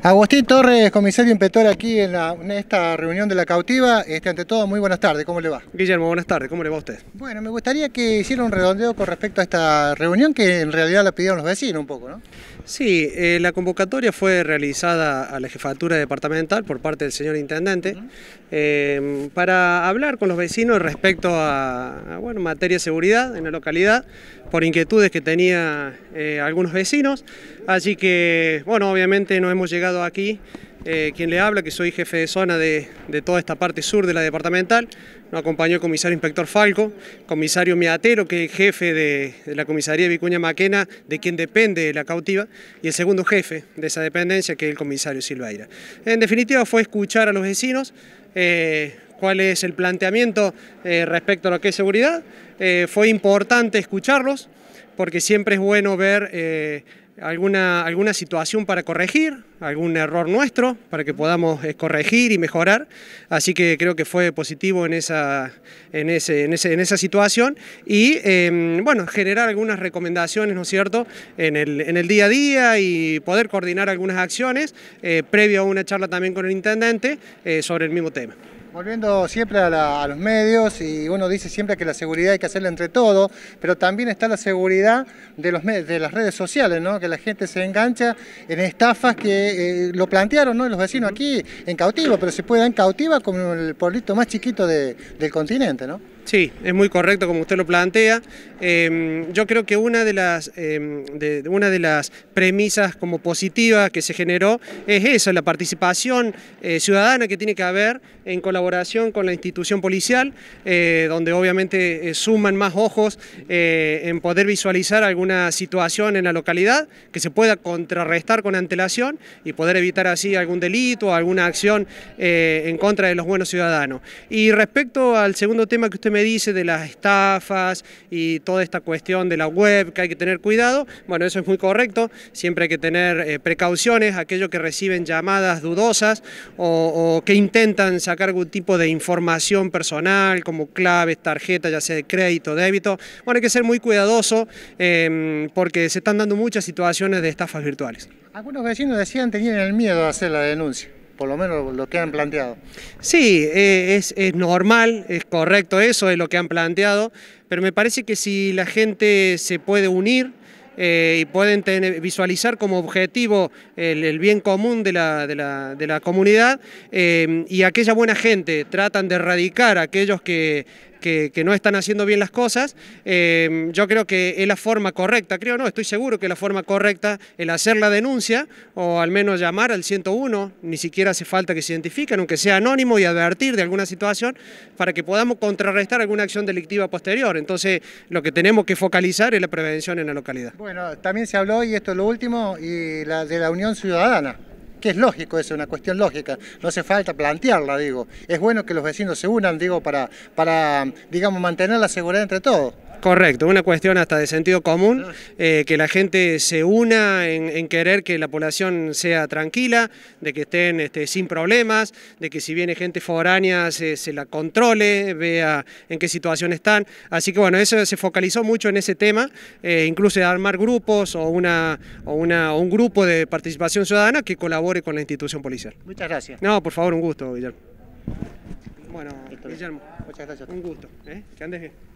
Agustín Torres, comisario impetor aquí en, esta reunión de la cautiva. Este, ante todo, muy buenas tardes, ¿cómo le va? Guillermo, buenas tardes, ¿cómo le va a usted? Bueno, me gustaría que hiciera un redondeo con respecto a esta reunión que en realidad la pidieron los vecinos un poco, ¿no? Sí, eh, la convocatoria fue realizada a la jefatura departamental por parte del señor intendente eh, para hablar con los vecinos respecto a, bueno, materia de seguridad en la localidad por inquietudes que tenía eh, algunos vecinos. Así que, bueno, obviamente nos hemos llegado aquí. Eh, quien le habla, que soy jefe de zona de, toda esta parte sur de la departamental. Nos acompañó el comisario inspector Falco, comisario Miatero, que es jefe de, la comisaría Vicuña Maquena, de quien depende la cautiva, y el segundo jefe de esa dependencia, que es el comisario Silveira. En definitiva, fue escuchar a los vecinos. Eh, cuál es el planteamiento eh, respecto a lo que es seguridad. fue importante escucharlos, porque siempre es bueno ver alguna, alguna situación para corregir, algún error nuestro para que podamos eh, corregir y mejorar. Así que creo que fue positivo en esa, en ese, en ese, en esa situación y em, bueno, generar algunas recomendaciones, ¿no es cierto?, en el, en el día a día y poder coordinar algunas acciones eh, previo a una charla también con el intendente eh, sobre el mismo tema. Volviendo siempre a, los medios, y uno dice siempre que la seguridad hay que hacerla entre todos, pero también está la seguridad de, los, de las redes sociales, ¿no? que la gente se engancha en estafas que eh, lo plantearon los vecinos aquí en cautivo, pero se puede dar en cautiva como el pueblito más chiquito del continente. ¿no? Sí, es muy correcto como usted lo plantea. Em, yo creo que una de, las, em, de, una de las premisas como positivas que se generó es esa, la participación eh, ciudadana que tiene que haber en colaboración con la institución policial, eh, donde obviamente eh, suman más ojos en poder visualizar alguna situación en la localidad que se pueda contrarrestar con antelación y poder evitar así algún delito o alguna acción en contra de los buenos ciudadanos. Y respecto al segundo tema que usted me dice de las estafas y toda esta cuestión de la web, que hay que tener cuidado, bueno, eso es muy correcto, siempre hay que tener eh, precauciones, aquellos que reciben llamadas dudosas o, que intentan sacar algún tipo de información personal, como claves, tarjetas, ya sea de crédito, débito, bueno, hay que ser muy cuidadoso em, porque se están dando muchas situaciones de estafas virtuales. Algunos vecinos decían tenían el miedo a hacer la denuncia por lo menos lo que han planteado. Sí, eh, es, normal, es correcto eso, es lo que han planteado, pero me parece que si la gente se puede unir eh, y pueden tener, visualizar como objetivo el, bien común de la, de la, comunidad eh, y aquella buena gente tratan de erradicar a aquellos que que, no están haciendo bien las cosas. Em, yo creo que es la forma correcta, creo no, estoy seguro que es la forma correcta el hacer la denuncia o al menos llamar al 101, ni siquiera hace falta que se identifiquen, aunque sea anónimo y advertir de alguna situación para que podamos contrarrestar alguna acción delictiva posterior. Entonces, lo que tenemos que focalizar es la prevención en la localidad. Bueno, también se habló, y esto es lo último, y la de la Unión Ciudadana que es lógico, es una cuestión lógica, no hace falta plantearla, digo. Es bueno que los vecinos se unan, digo, para, para digamos, mantener la seguridad entre todos. Correcto, una cuestión hasta de sentido común, ah. eh, que la gente se una en, querer que la población sea tranquila, de que estén este, sin problemas, de que si viene gente foránea se, la controle, vea en qué situación están. Así que bueno, eso se focalizó mucho en ese tema, eh, incluso incluso armar grupos o, una, o, un grupo de participación ciudadana que colabore con la institución policial. Muchas gracias. No, por favor, un gusto, Guillermo. Bueno, Guillermo. Muchas gracias. Un gusto. ¿eh? Que andes bien.